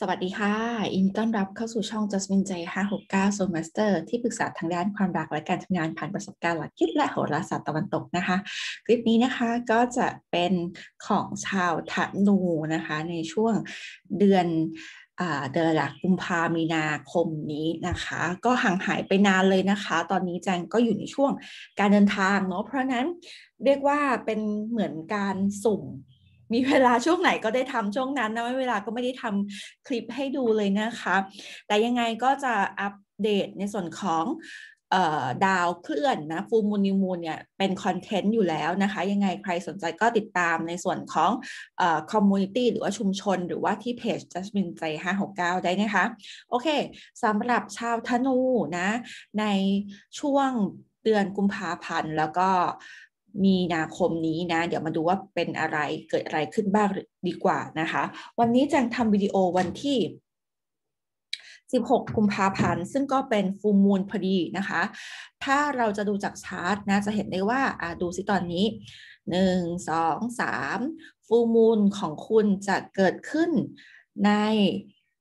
สวัสดีค่ะอินต้อนรับเข้าสู่ช่อง j ั s m i n ใ J 569 s o Master ที่ปรึกษาทางด้านความรักและการทำงานผ่านประสบการณ์หลักคิดและโหราศาสตร์ตะวันตกนะคะ คลิปนี้นะคะก็จะเป็นของชาวธนูนะคะ ในช่วงเดือนเดือนละกุมภามีนาคมนี้นะคะ ก็ห่างหายไปนานเลยนะคะ ตอนนี้แจงก็อยู่ในช่วงการเดินทางเนาะเพราะนั้นเรียกว่าเป็นเหมือนการสุ่มมีเวลาช่วงไหนก็ได้ทำช่วงนั้นนะไม่เวลาก็ไม่ได้ทำคลิปให้ดูเลยนะคะ แต่ยังไงก็จะอัปเดตในส่วนของดาวเคลื่อนนะ ฟูมูลนิมูลเนี่ยเป็นคอนเทนต์อยู่แล้วนะคะ ยังไงใครสนใจก็ติดตามในส่วนของคอมมูนิตี้หรือว่าชุมชน หรือว่าที่เพจจัสมินใจ 569 ได้นะคะ โอเคสำหรับชาวธนูนะในช่วงเดือนกุมภาพันธ์แล้วก็มีนาคมนี้ นะ เดี๋ยวมาดูว่าเป็นอะไรเกิดอะไรขึ้นบ้างดีกว่า นะคะ วันนี้จังทำวิดีโอวันที่ 16 กุมภาพันธ์ซึ่งก็เป็นฟูมูลพอดี นะคะ ถ้าเราจะดูจากชาร์ตนะจะเห็นได้ว่าดูสิตอนนี้ 1 2 3 ฟูมูลของคุณจะเกิดขึ้นใน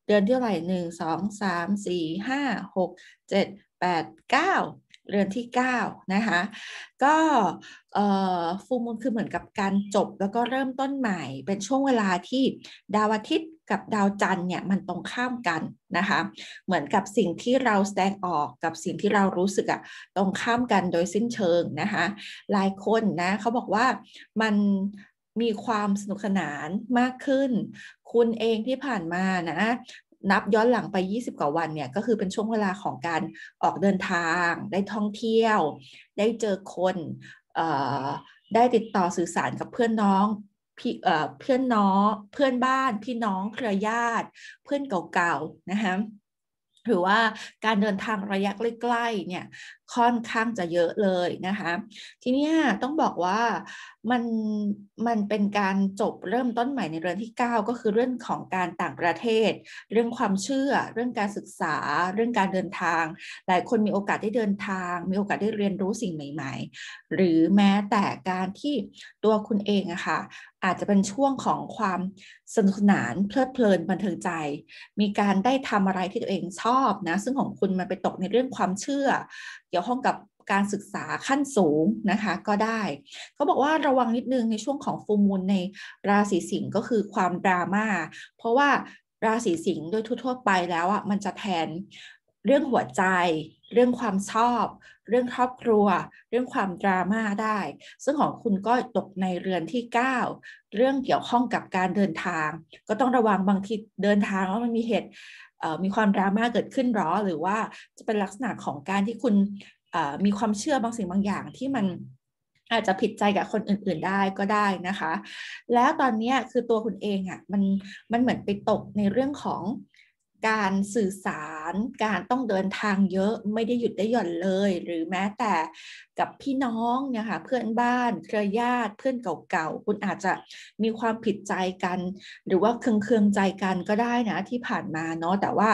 เดือนที่เท่าไหร่หนึ่งสองสามสี่ห้าหกเจ็ดแปดเก้าเรือนที่ 9 นะคะก็ฟูมูลคือเหมือนกับการจบแล้วก็เริ่มต้นใหม่ เป็นช่วงเวลาที่ดาวอาทิตย์กับดาวจันทร์เนี่ยมันตรงข้ามกันนะคะเหมือนกับสิ่งที่เราแสดงออกกับสิ่งที่เรารู้สึกอะตรงข้ามกันโดยสิ้นเชิงนะคะหลายคนนะเขาบอกว่ามันมีความสนุกสนานมากขึ้น คุณเองที่ผ่านมานะนับย้อนหลังไป 20กว่าวันเนี่ย ก็คือเป็นช่วงเวลาของการออกเดินทาง ได้ท่องเที่ยว ได้เจอคนได้ติดต่อสื่อสารกับเพื่อนน้อง พี่เพื่อนน้องเพื่อนบ้านพี่น้องเครือญาติเพื่อนเก่าๆ นะคะหรือว่าการเดินทางระยะใกล้ๆเนี่ยค่อนข้างจะเยอะเลยนะคะ ทีนี้ต้องบอกว่า มันมันเป็นการจบเริ่มต้นใหม่ในเรือนที่ 9 ก็คือเรื่องของการต่างประเทศ เรื่องความเชื่อ เรื่องการศึกษา เรื่องการเดินทาง หลายคนมีโอกาสได้เดินทางมีโอกาสได้เรียนรู้สิ่งใหม่ๆ หรือแม้แต่การที่ตัวคุณเองอะคะ่ะอาจจะเป็นช่วงของความสนุกสนาน เพลิดเพลิน บันเทิงใจ มีการได้ทำอะไรที่ตัวเองชอบนะซึ่งของคุณมันไปตกในเรื่องความเชื่อเกี่ยวข้องกับการศึกษาขั้นสูงนะคะก็ได้เขาบอกว่าระวังนิดนึงในช่วงของฟูมูลในราศีสิงห์ก็คือความดราม่า เพราะว่าราศีสิงห์โดยทั่วๆไปแล้วอ่ะมันจะแทนเรื่องหัวใจเรื่องความชอบเรื่องครอบครัวเรื่องความดราม่าได้ ซึ่งของคุณก็ตกในเรือนที่ 9 เรื่องเกี่ยวข้องกับการเดินทาง ก็ต้องระวังบางทีเดินทางแล้วมันมีเหตุมีความดราม่าเกิดขึ้นหรอ หรือว่าจะเป็นลักษณะของการที่คุณมีความเชื่อบางสิ่งบางอย่างที่มันอาจจะผิดใจกับคนอื่นๆได้ก็ได้นะคะ แล้วตอนนี้คือตัวคุณเองอะ่ะมันมันเหมือนไปตกในเรื่องของการสื่อสารการต้องเดินทางเยอะไม่ได้หยุดได้หย่อนเลย หรือแม้แต่กับพี่น้องเนี่ยค่ะ เพื่อนบ้านเครือญาติเพื่อนเก่าๆคุณอาจจะมีความผิดใจกัน หรือว่าเคืองเคืองใจกันก็ได้นะที่ผ่านมาเนาะแต่ว่า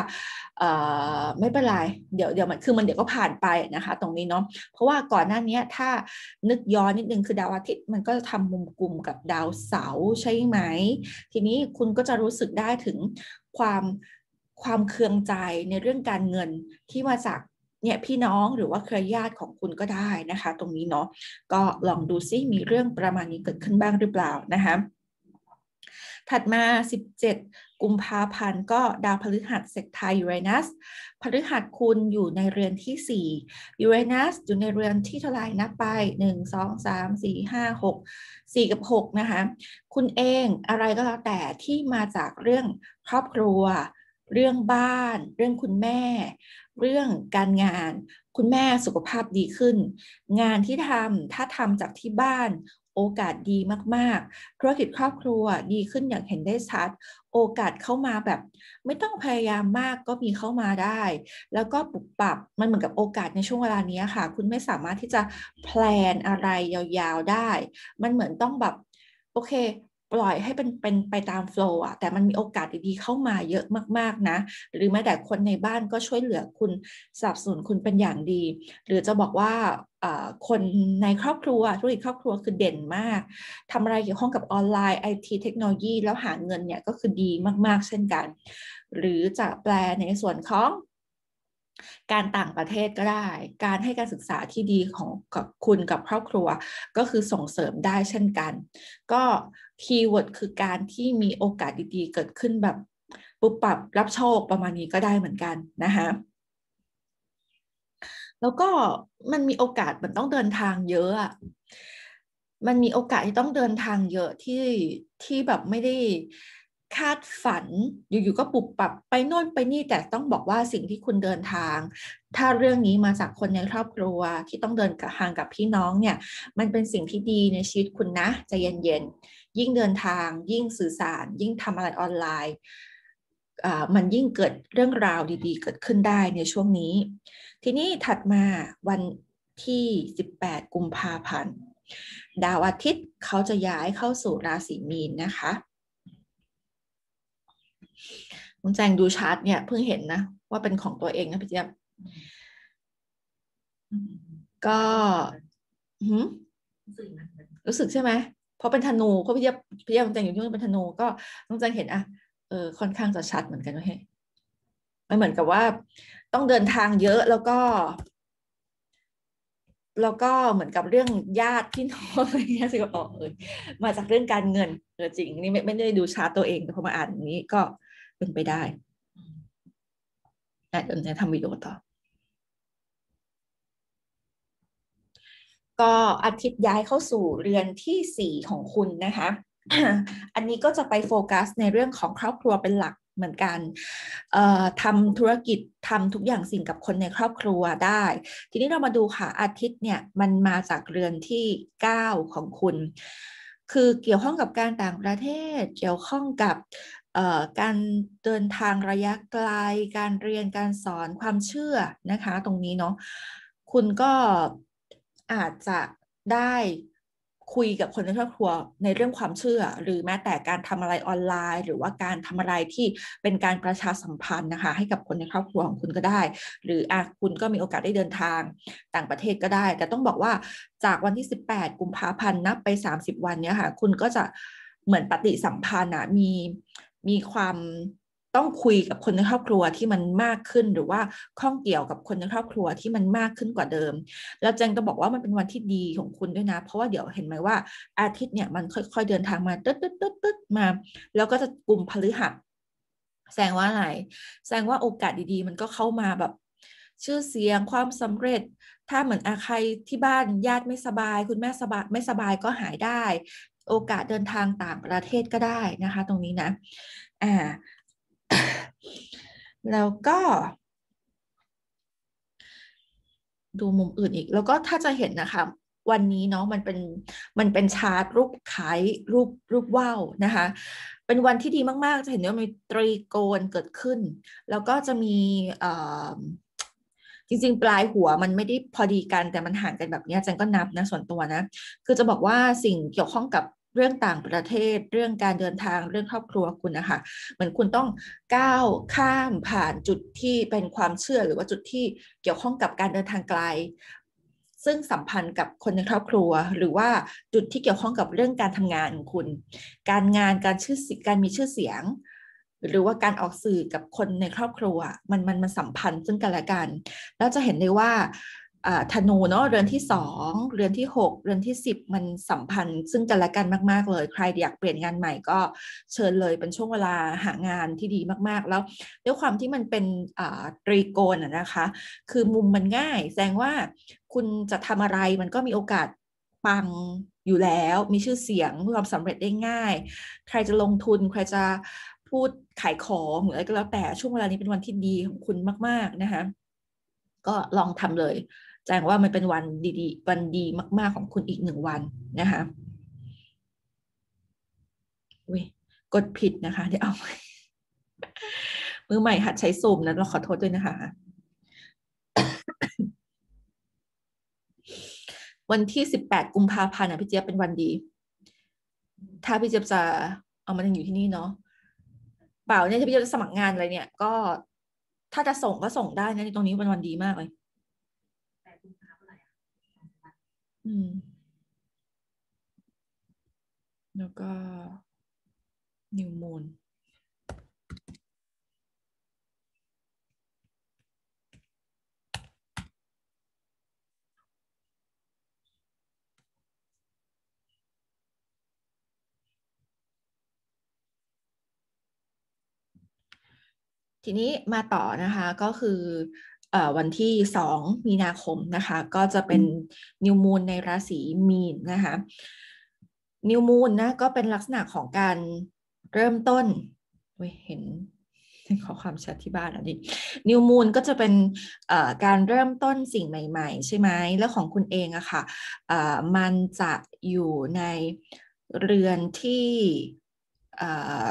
ไม่เป็นไรเดี๋ยวเดี๋ยวมันคือมันเดี๋ยวก็ผ่านไปนะคะตรงนี้เนาะเพราะว่าก่อนหน้านี้ถ้านึกย้อนนิดนึงคือ ดาวอาทิตย์มันก็จะทำมุมกลุ่มกับดาวเสาร์ใช่ไหม ทีนี้คุณก็จะรู้สึกได้ถึงความความเคืองใจในเรื่องการเงินที่มาจากเนี่ยพี่น้องหรือว่าเครือญาติของคุณก็ได้นะคะ ตรงนี้เนาะก็ลองดูซิมีเรื่องประมาณนี้เกิดขึ้นบ้างหรือเปล่า นะคะถัดมา 17 กุมภาพันธ์ก็ดาวพฤหัสเซกไทยูเรนัสพฤหัสคุณอยู่ในเรือนที่4ยูเรนัสอยู่ในเรือนที่เท่าไหร่นับไป 1 2 3 4 5 6 4 กับ 6 นะคะคุณเองอะไรก็แล้วแต่ที่มาจากเรื่องครอบครัวเรื่องบ้านเรื่องคุณแม่ เรื่องการงาน คุณแม่สุขภาพดีขึ้น งานที่ทำถ้าทำจากที่บ้านโอกาสดีมากๆ ธุรกิจครอบครัวดีขึ้นอย่างเห็นได้ชัด โอกาสเข้ามาแบบ ไม่ต้องพยายามมากก็มีเข้ามาได้แล้วก็ปรับปรับมันเหมือนกับโอกาสในช่วงเวลานี้ค่ะคุณไม่สามารถที่จะแพลนอะไรยาวๆได้ มันเหมือนต้องแบบโอเคปล่อยให้เป็นเป็นไปตามโฟล์อะแต่มันมีโอกาสดีๆเข้ามาเยอะมากๆนะ หรือแม้แต่คนในบ้านก็ช่วยเหลือคุณสนับสนุนคุณเป็นอย่างดี หรือจะบอกว่าคนในครอบครัวธุรกิจครอบครัวคือเด่นมากทำอะไรเกี่ยวข้องกับออนไลน์ไอทีเทคโนโลยีแล้วหาเงินเนี่ยก็คือดีมากๆเช่นกัน หรือจะแปลในส่วนของการต่างประเทศก็ได้ การให้การศึกษาที่ดีของกับคุณกับครอบครัวก็คือส่งเสริมได้เช่นกัน ก็คีย์เวิร์ดคือการที่มีโอกาสดีๆเกิดขึ้นแบบปุบปับรับโชคประมาณนี้ก็ได้เหมือนกันนะคะแล้วก็มันมีโอกาสมันต้องเดินทางเยอะ มันมีโอกาสที่ต้องเดินทางเยอะที่ที่แบบไม่ได้คาดฝันอยู่ๆก็ปุบปับไป โน่นไปนี่แต่ต้องบอกว่าสิ่งที่คุณเดินทาง ถ้าเรื่องนี้มาจากคนในครอบครัวที่ต้องเดินห่างกับพี่น้องเนี่ย มันเป็นสิ่งที่ดีในชีวิตคุณนะใจเย็นๆยิ่งเดินทางยิ่งสื่อสาร ยิ่งทำอะไรออนไลน์มันยิ่งเกิดเรื่องราวดีๆ เกิดขึ้นได้ในช่วงนี้ ทีนี้ถัดมาวันที่ 18กุมภาพันธ์ดาวอาทิตย์เขาจะย้ายเข้าสู่ราศีมีนนะคะุแจงดูชาร์ตเนี่ยเพิ่งเห็นนะว่าเป็นของตัวเองนะพี่เจี๊ยบก็รู้สึกใช่ไหมเพราะเป็นธนูเพราะพี่เจี๊ยบพี่เจี๊ยบคุแจงอยู่ที่นู่นเป็นธนู ก็คุงแจงเห็นอ่ะเออค่อนข้างจะชัดเหมือนกันเฮ้ยมันเหมือนกับว่า ต้องเดินทางเยอะแล้วก็แล้วก็เหมือนกับเรื่องญาติพี่น้องอะไรเงี้ยสิงคโอร์เออมาจากเรื่องการเงินเออจริงนี่ไม่ไม่ได้ดูชาร์ตตัวเองแต่พอมาอ่านนี้ก็เป็น ไปได้แต่เดี๋ยวจะทำวิดีโอต่อ ก็อาทิตย์ย้ายเข้าสู่เรือนที่สี่ของคุณ นะคะ อันนี้ก็จะไปโฟกัส ในเรื่องของครอบครัวเป็นหลักเหมือนกัน ทำธุรกิจทำทุกอย่างสิ่งกับคนในครอบครัวได้ ทีนี้เรามาดูค่ะ อาทิตย์เนี่ยมันมาจากเรือนที่ 9 ของคุณ คือเกี่ยวข้องกับการต่างประเทศเกี่ยวข้องกับการเดินทางระยะไกล การเรียนการสอน ความเชื่อ นะคะ ตรงนี้เนาะ คุณก็อาจจะได้คุยกับคนในครอบครัวในเรื่องความเชื่อ หรือแม้แต่การทำอะไรออนไลน์ หรือว่าการทำอะไรที่เป็นการประชาสัมพันธ์นะคะ ให้กับคนในครอบครัวของคุณก็ได้ หรืออาคุณก็มีโอกาสได้เดินทางต่างประเทศก็ได้ แต่ต้องบอกว่าจากวันที่ 18กุมภาพันธ์นับไป 30 วันเนี้ยค่ะ คุณก็จะเหมือนปฏิสัมพันธ์มีมีความต้องคุยกับคนในครอบครัวที่มันมากขึ้นหรือว่าข้องเกี่ยวกับคนในครอบครัวที่มันมากขึ้นกว่าเดิม แล้วเจงก็บอกว่ามันเป็นวันที่ดีของคุณด้วยนะ เพราะว่าเดี๋ยวเห็นไหมว่าอาทิตย์เนี่ยมันค่อยๆเดินทางมาตึ๊ดตึ๊ดตึ๊ดตึ๊ดมาแล้วก็จะกลุ่มพฤหัสแสดงว่าอะไรแสดงว่าโอกาสดี ๆ มันก็เข้ามาแบบ ชื่อเสียงความสำเร็จ ถ้าเหมือนอาใครที่บ้านญาติไม่สบายคุณแม่สบายไม่สบายก็หายได้โอกาสเดินทางต่างประเทศก็ได้นะคะตรงนี้นะ อ่าแล้วก็ ดูมุมอื่นอีก แล้วก็ถ้าจะเห็นนะคะวันนี้เนาะมันเป็นมันเป็นชาร์ตรูปขายรูปรูปว่าวนะคะ เป็นวันที่ดีมากๆ จะเห็นว่ามีตรีโกนเกิดขึ้น แล้วก็จะมีจริงๆ ปลายหัวมันไม่ได้พอดีกันแต่มันห่างกันแบบนี้จันก็นับนะส่วนตัวนะคือจะบอกว่าสิ่งเกี่ยวข้องกับเรื่องต่างประเทศเรื่องการเดินทางเรื่องครอบครัวคุณนะคะเหมือนคุณต้องก้าวข้ามผ่านจุดที่เป็นความเชื่อ หรือว่าจุดที่เกี่ยวข้องกับการเดินทางไกล ซึ่งสัมพันธ์กับคนในครอบครัวหรือว่าจุดที่เกี่ยวข้องกับเรื่องการทำงานของคุณ การงานการชื่อการมีชื่อเสียง หรือว่าการออกสื่อกับคนในครอบครัว มันมันมันสัมพันธ์ซึ่งกันและกันแล้วจะเห็นได้ว่าธนูเนาะเรือนที่สองเรือนที่หกเรือนที่สิบมันสัมพันธ์ ซึ่งกันและกันมากๆเลย ใครอยากเปลี่ยนงานใหม่ก็เชิญเลยเป็นช่วงเวลาหางานที่ดีมาก ๆ แล้วด้วยความที่มันเป็นตรีโกนนะคะ คือมุมมันง่ายแสดงว่าคุณจะทำอะไรมันก็มีโอกาสปังอยู่แล้ว มีชื่อเสียงความสำเร็จได้ง่าย ใครจะลงทุน ใครจะพูดขายของหรืออะไรก็แล้วแต่ช่วงเวลานี้เป็นวันที่ดีของคุณมากๆนะคะก็ลองทำเลยแงว่ามันเป็นวันดีๆ วันดีมาก ๆของคุณอีกหนึ่งวันนะคะอุ้ยกดผิดนะคะ เดี๋ยวเอามือใหม่หัดใช้ซูมนะเราขอโทษด้วยนะคะ วันที่สิบแปดกุมภาพันธ์นะพี่เจี๊ยบเป็นวันดี ถ้าพี่เจี๊ยบจะเอามันยังอยู่ที่นี่เนาะเปล่าเนี่ยถ้าพี่เจี๊ยบจะสมัครงานอะไรเนี่ย ก็ถ้าจะส่งก็ส่งได้นะตรงนี้เป็นวันดีมากเลยืม แล้วก็นิวมูนทีนี้มาต่อนะคะ ก็คือวันที่ 2 มีนาคมนะคะ ก็จะเป็นนิวมูลในราศีมีนนะคะนิวมูลนะก็เป็นลักษณะของการเริ่มต้นเห็นขอความชัดที่บ้านอันนี้นิวมูลก็จะเป็นการเริ่มต้นสิ่งใหม่ๆ ใช่ไหมแล้วของคุณเองอะค่ะมันจะอยู่ในเรือนที่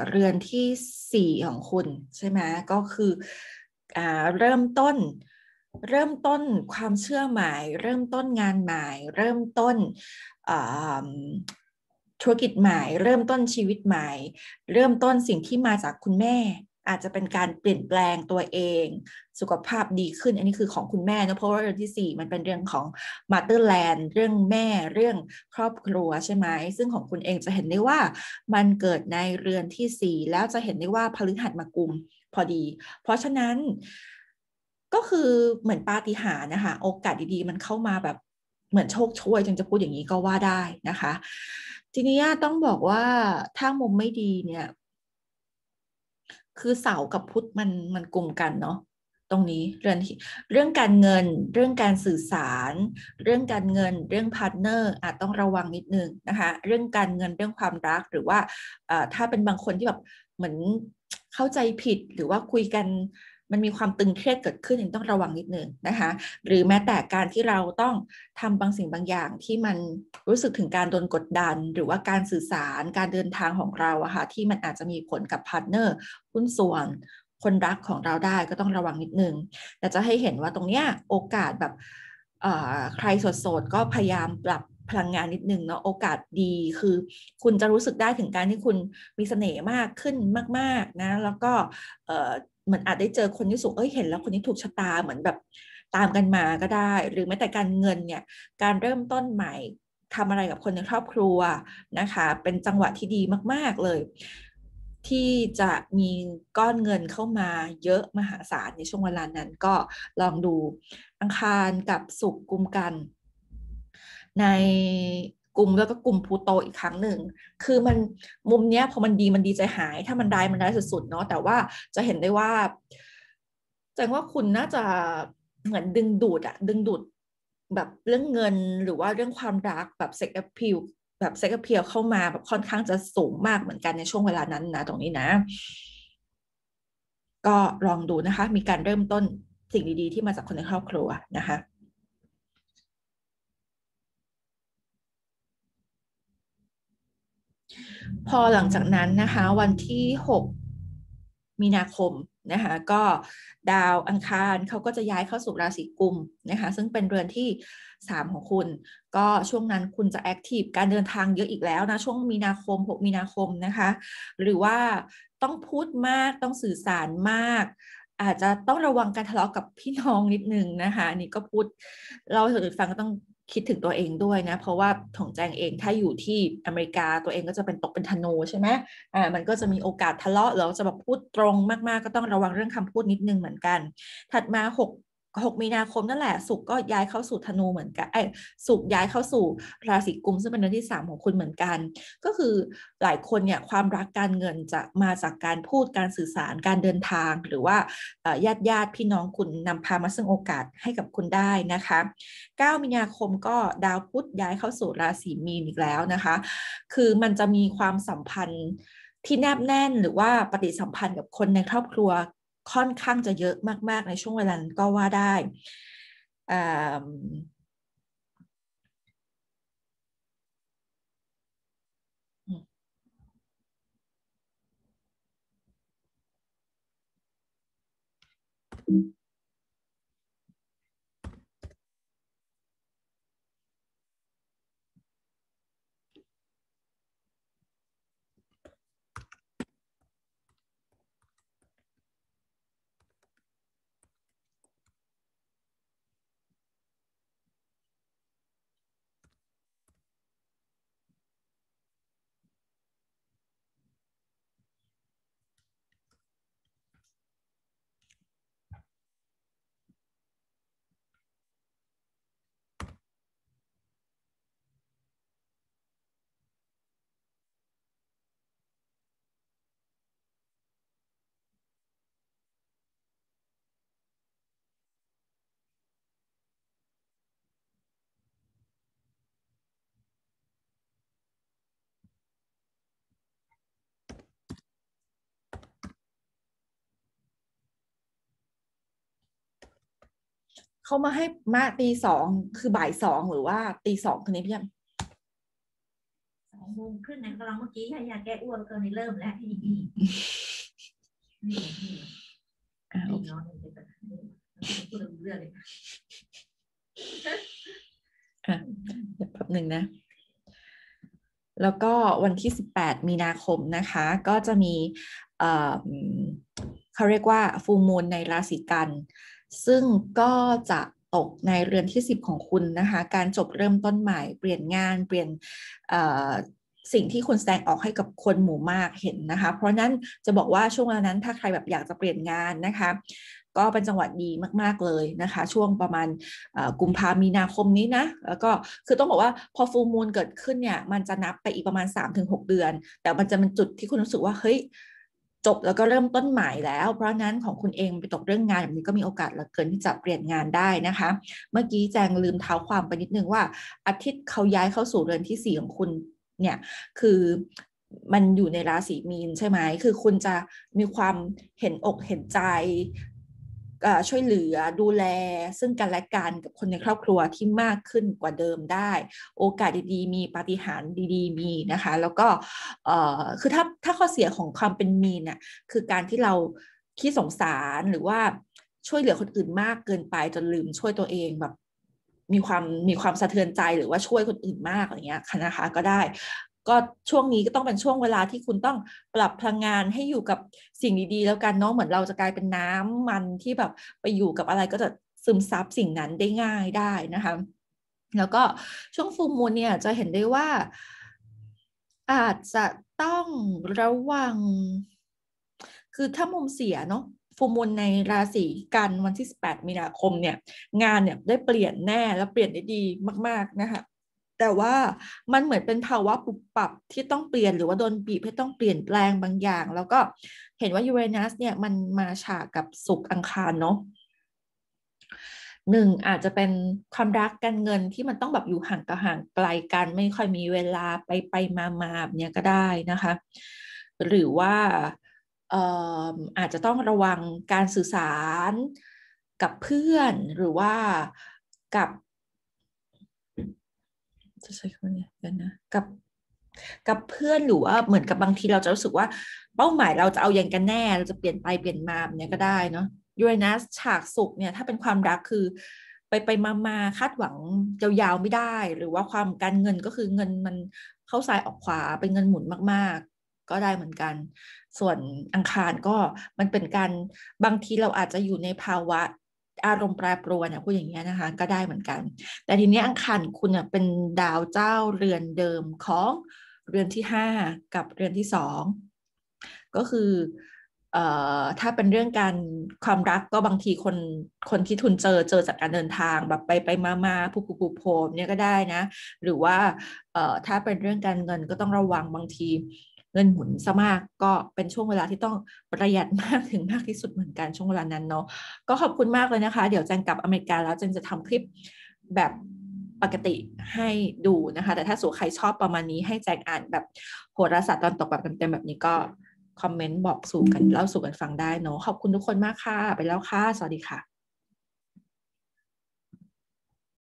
เรือนที่สี่ของคุณใช่ไหมก็คือเริ่มต้น เริ่มต้นความเชื่อใหม่เริ่มต้นงานใหม่ เริ่มต้นธุรกิจใหม่ เริ่มต้นชีวิตใหม่ เริ่มต้นสิ่งที่มาจากคุณแม่ อาจจะเป็นการเปลี่ยนแปลงตัวเอง สุขภาพดีขึ้น อันนี้คือของคุณแม่นะเพราะว่าเรื่องที่ 4 มันเป็นเรื่องของมาเตอร์แลนด์เรื่องแม่เรื่องครอบครัวใช่ไหม ซึ่งของคุณเองจะเห็นได้ว่ามันเกิดในเรือนที่ 4 แล้วจะเห็นได้ว่าพฤหัสมากุมพอดี เพราะฉะนั้นก็คือเหมือนปาฏิหาริย์นะคะโอกาสดีๆ มันเข้ามาแบบเหมือนโชคช่วยจึงจะพูดอย่างนี้ก็ว่าได้นะคะ ทีนี้ต้องบอกว่าถ้ามุมไม่ดีเนี่ย คือเสากับพุธมันมันกลุ่มกันเนาะตรงนี้เรื่องเรื่องการเงิน เรื่องการสื่อสาร เรื่องการเงินเรื่องพาร์ทเนอร์อาจต้องระวังนิดนึง นะคะ เรื่องการเงินเรื่องความรัก หรือว่าถ้าเป็นบางคนที่แบบเหมือนเข้าใจผิดหรือว่าคุยกันมันมีความตึงเครียดเกิดขึ้นยังต้องระวังนิดนึงนะคะหรือแม้แต่การที่เราต้องทำบางสิ่งบางอย่างที่มันรู้สึกถึงการโดนกดดัน หรือว่าการสื่อสารการเดินทางของเราอะค่ะที่มันอาจจะมีผลกับพาร์ทเนอร์หุ้นส่วนคนรักของเราได้ก็ต้องระวังนิดนึง แต่จะให้เห็นว่าตรงเนี้ยโอกาสแบบใครสดๆก็พยายามปรับพลังงานนิดนึงเนาะโอกาสดีคือ คุณจะรู้สึกได้ถึงการที่คุณมีเสน่ห์มากขึ้นมาก ๆ นะ แล้วก็เหมือนอาจได้เจอคนที่สุขเอ้ยเห็นแล้วคนนี้ถูกชะตาเหมือนแบบตามกันมาก็ได้ หรือแม้แต่การเงินเนี่ยการเริ่มต้นใหม่ทำอะไรกับคนในครอบครัวนะคะ เป็นจังหวะที่ดีมากๆเลย ที่จะมีก้อนเงินเข้ามาเยอะมหาศาลในช่วงเวลานั้น ก็ลองดูอังคารกับสุกกุมกันในกลุ่มแล้วก็กลุ่มพูโตอีกครั้งหนึ่งคือมันมุมเนี้ย พอมันดีมันดีใจหาย ถ้ามันได้มันได้สุดๆเนาะแต่ว่าจะเห็นได้ว่าแสดงว่าคุณน่าจะเหมือนดึงดูดอะดึงดูดแบบเรื่องเงินหรือว่าเรื่องความรัก แบบเซ็กแอพิวแบบเซ็กแอพพิวเข้ามา แบบค่อนข้างจะสูงมากเหมือนกันในช่วงเวลานั้นนะตรงนี้นะ ก็ลองดูนะคะ มีการเริ่มต้นสิ่งดีๆที่มาจากคนในครอบครัวนะคะพอหลังจากนั้นนะคะวันที่ 6 มีนาคมนะคะก็ดาวอังคารเขาก็จะย้ายเข้าสู่ราศีกุมนะคะซึ่งเป็นเรือนที่ 3 ของคุณ ก็ช่วงนั้นคุณจะแอคทีฟการเดินทางเยอะอีกแล้วนะช่วงมีนาคม 6 มีนาคมนะคะหรือว่าต้องพูดมากต้องสื่อสารมาก อาจจะต้องระวังการทะเลาะกับพี่น้องนิดนึงนะคะนี่ก็พูดเราถึงฟังต้องคิดถึงตัวเองด้วยนะเพราะว่าของแจงเองถ้าอยู่ที่อเมริกาตัวเองก็จะเป็นตกเป็นธนูใช่ไหมอ่ามันก็จะมีโอกาสทะเลาะแล้วจะแบบพูดตรงมากๆก็ต้องระวังเรื่องคำพูดนิดนึงเหมือนกัน ถัดมา 6 6 มีนาคมนั่นแหละสุกก็ย้ายเข้าสู่ธนูเหมือนกันไอ้สุกย้ายเข้าสู่ราศีกุมซึ่งเป็นเดือนที่3ของคุณเหมือนกันก็คือหลายคนเนี่ยความรักการเงินจะมาจากการพูดการสื่อสารการเดินทาง หรือว่าญาติญาติพี่น้องคุณนำพามาซึ่งโอกาสให้กับคุณได้นะคะ9มีนาคมก็ดาวพุธย้ายเข้าสู่ราศีมีนอีกแล้วนะคะ คือมันจะมีความสัมพันธ์ที่แนบแน่นหรือว่าปฏิสัมพันธ์กับคนในครอบครัวค่อนข้างจะเยอะมาก ๆ ในช่วงเวลานั้นก็ว่าได้อขามาให้มาตีสองคือบ่ายสองหรือว่า ตีสองคืนนี้พี่ยังสองโมงขึ้นนะกำลังเมื่อกี้ยาแก้อ้วนก็เลยเริ่มแล้วที่นี่เเดี๋ยวแป๊บหนึ่งนะ แล้วก็ วันที่ 18 มีนาคมนะคะ ก็จะมีเขาเรียกว่า ฟูมูลในราศีกันซึ่งก็จะตกในเรือนที่ 10 ของคุณนะคะ การจบเริ่มต้นใหม่ เปลี่ยนงาน เปลี่ยนสิ่งที่คุณแสดงออกให้กับคนหมู่มากเห็นนะคะ เพราะนั้น จะบอกว่าช่วงเวลานั้นถ้าใครแบบอยากจะเปลี่ยนงานนะคะก็เป็นจังหวะดีมากๆเลยนะคะช่วงประมาณกุมภามีนาคมนี้นะแล้วก็คือต้องบอกว่าพอฟูมูลเกิดขึ้นเนี่ยมันจะนับไปอีกประมาณ 3-6 เดือน แต่มันจะเป็นจุดที่คุณรู้สึกว่าเฮ้ยจบแล้วก็เริ่มต้นใหม่แล้ว เพราะนั้นของคุณเองไปตกเรื่องงานแบบนี้ก็มีโอกาสเหลือเกินที่จะเปลี่ยนงานได้นะคะ เมื่อกี้แจงลืมเท้าความไปนิดนึงว่าอาทิตย์เขาย้ายเข้าสู่เรือนที่สี่ของคุณเนี่ย คือมันอยู่ในราศีมีนใช่ไหมคือคุณจะมีความเห็นอกเห็นใจช่วยเหลือดูแลซึ่งกันและกันกับคนในครอบครัวที่มากขึ้นกว่าเดิมได้ โอกาสดีๆ มีปาฏิหาริย์ดีๆ มีนะคะ แล้วก็คือถ้าถ้าข้อเสียของความเป็นมีนะ่ะคือการที่เราคิดสงสารหรือว่าช่วยเหลือคนอื่นมากเกินไปจนลืมช่วยตัวเองแบบมีความมีความสะเทือนใจหรือว่าช่วยคนอื่นมากอะไรเงี้ยนะคะก็ได้ก็ช่วงนี้ก็ต้องเป็นช่วงเวลาที่คุณต้องปรับพลังงานให้อยู่กับสิ่งดีๆ แล้วกันเนาะเหมือนเราจะกลายเป็นน้ำมันที่แบบไปอยู่กับอะไรก็จะซึมซับสิ่งนั้นได้ง่ายได้นะคะแล้วก็ช่วงฟูมูลเนี่ยจะเห็นได้ว่า อาจจะต้องระวัง คือถ้ามุมเสียเนาะฟูมูลในราศีกันวันที่ 18 มีนาคมเนี่ย งานเนี่ยได้เปลี่ยนแน่และเปลี่ยนได้ดีมาก ๆนะคะแต่ว่ามันเหมือนเป็นภาวะปรับปรับที่ต้องเปลี่ยนหรือว่าโดนบีบให้ต้องเปลี่ยนแปลงบางอย่าง แล้วก็เห็นว่ายูเรนัสเนี่ยมันมาฉากกับสุกอังคารเนาะหนึ่งอาจจะเป็นความรักการเงินที่มันต้องแบบอยู่ห่างกับห่างไกลกันไม่ค่อยมีเวลาไปไปมามาแบบนี้ก็ได้นะคะ หรือว่าอาจจะต้องระวังการสื่อสารกับเพื่อนหรือว่ากับจะใช้คำนี้กันนะกับกับเพื่อน หรือว่าเหมือนกับบางทีเราจะรู้สึกว่าเป้าหมายเราจะเอาอย่างกันแน่เราจะเปลี่ยนไปเปลี่ยนมาเนี่ยก็ได้เนาะยูเรนัสฉากสุกเนี่ยถ้าเป็นความรักคือ ไปไปมามาคาดหวังยาวๆไม่ได้ หรือว่าความการเงินก็คือเงินมันเข้าซ้ายออกขวาเป็นเงินหมุนมากๆ ก็ได้เหมือนกัน ส่วนอังคารก็มันเป็นการบางทีเราอาจจะอยู่ในภาวะอารมณ์แปรปรวนนี่ยคุณอย่างเงี้ยนะคะก็ได้เหมือนกัน แต่ทีนี้อังคารคุณเป็นดาวเจ้าเรือนเดิมของเรือนที่ 5 กับเรือนที่ 2 ก็คือเอ่อถ้าเป็นเรื่องการความรักก็บางทีคนคนที่ทุนเจอเจอจากการเดินทางแบบไปไปมามาผู้ผู้โผมเนี่ยก็ได้นะหรือว่าเอ่อถ้าเป็นเรื่องการเงินก็ต้องระวังบางทีเงินหมุนซะมากก็เป็นช่วงเวลาที่ต้องประหยัดมากถึงมากที่สุดเหมือนกันช่วงเวลานั้นเนาะก็ขอบคุณมากเลยนะคะ เดี๋ยวแจงกลับอเมริกา แล้วแจงจะทำคลิปแบบปกติให้ดูนะคะ แต่ถ้าสูใครชอบประมาณ นี้ให้แจงอ่านแบบ โหราศาสตร์ตอนตกแบบเต็มๆแบบนี้ก็ คอมเมนต์บอกสู่กันเล่าสู่กันฟังได้เนาะขอบคุณทุกคนมากค่ะไปแล้วค่ะสวัสดีค่ะ